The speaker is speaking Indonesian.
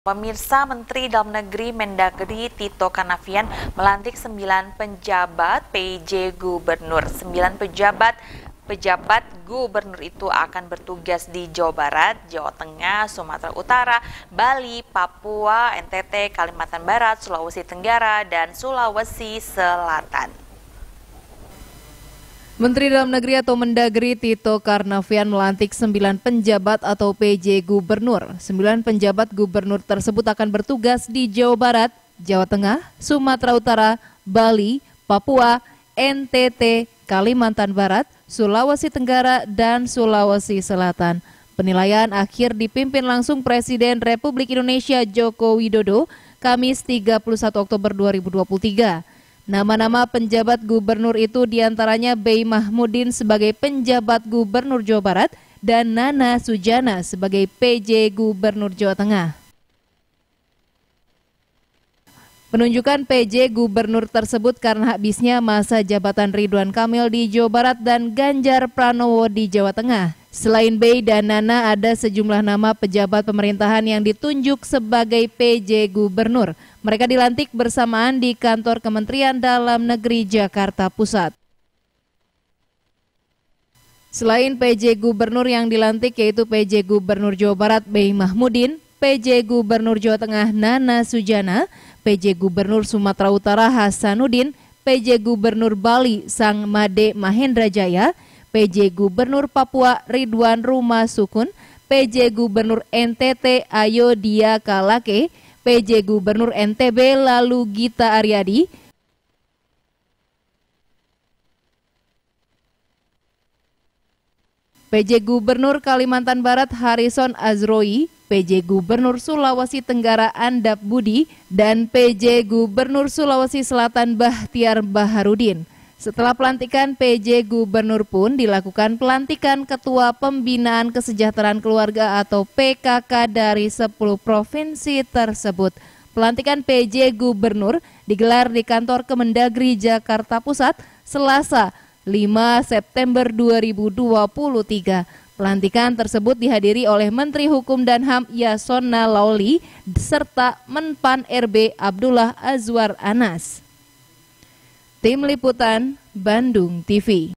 Pemirsa Menteri Dalam Negeri Mendagri Tito Karnavian melantik 9 penjabat PJ Gubernur. 9 pejabat pejabat gubernur itu akan bertugas di Jawa Barat, Jawa Tengah, Sumatera Utara, Bali, Papua, NTT, Kalimantan Barat, Sulawesi Tenggara, dan Sulawesi Selatan. Menteri Dalam Negeri atau Mendagri Tito Karnavian melantik 9 penjabat atau PJ Gubernur. 9 penjabat gubernur tersebut akan bertugas di Jawa Barat, Jawa Tengah, Sumatera Utara, Bali, Papua, NTT, Kalimantan Barat, Sulawesi Tenggara, dan Sulawesi Selatan. Penilaian akhir dipimpin langsung Presiden Republik Indonesia Joko Widodo Kamis 31 Oktober 2023. Nama-nama penjabat gubernur itu diantaranya Bey Mahmudin sebagai penjabat gubernur Jawa Barat dan Nana Sujana sebagai PJ Gubernur Jawa Tengah. Penunjukan PJ gubernur tersebut karena habisnya masa jabatan Ridwan Kamil di Jawa Barat dan Ganjar Pranowo di Jawa Tengah. Selain Bey dan Nana, ada sejumlah nama pejabat pemerintahan yang ditunjuk sebagai PJ gubernur. Mereka dilantik bersamaan di kantor Kementerian Dalam Negeri Jakarta Pusat. Selain PJ Gubernur yang dilantik yaitu PJ Gubernur Jawa Barat Bey Mahmudin, PJ Gubernur Jawa Tengah Nana Sujana, PJ Gubernur Sumatera Utara Hasanuddin, PJ Gubernur Bali Sang Made Mahendra Jaya, PJ Gubernur Papua Ridwan Rumah Sukun, PJ Gubernur NTT Ayo Dia Kalake, PJ Gubernur NTB lalu Gita Aryadi, PJ Gubernur Kalimantan Barat Harrison Azroi, PJ Gubernur Sulawesi Tenggara Andap Budi dan PJ Gubernur Sulawesi Selatan Bahtiar Baharudin. Setelah pelantikan PJ Gubernur pun dilakukan pelantikan Ketua Pembinaan Kesejahteraan Keluarga atau PKK dari 10 provinsi tersebut. Pelantikan PJ Gubernur digelar di kantor Kemendagri Jakarta Pusat Selasa 5 September 2023. Pelantikan tersebut dihadiri oleh Menteri Hukum dan HAM Yasona Lauli serta Menpan RB Abdullah Azwar Anas. Tim Liputan Bandung TV